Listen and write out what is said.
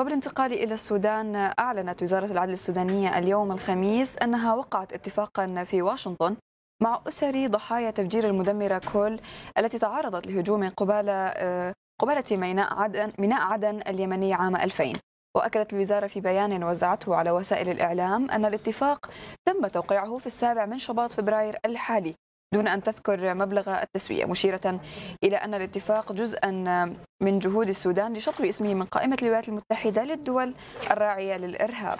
وبالانتقال إلى السودان أعلنت وزارة العدل السودانية اليوم الخميس أنها وقعت اتفاقا في واشنطن مع أسر ضحايا تفجير المدمرة كول التي تعرضت لهجوم قبالة آه، قبالة ميناء عدن, ميناء عدن اليمني عام 2000 وأكدت الوزارة في بيان وزعته على وسائل الإعلام أن الاتفاق تم توقيعه في السابع من شباط فبراير الحالي دون أن تذكر مبلغ التسوية مشيرة إلى أن الاتفاق جزءا من جهود السودان لشطب اسمه من قائمة الولايات المتحدة للدول الراعية للإرهاب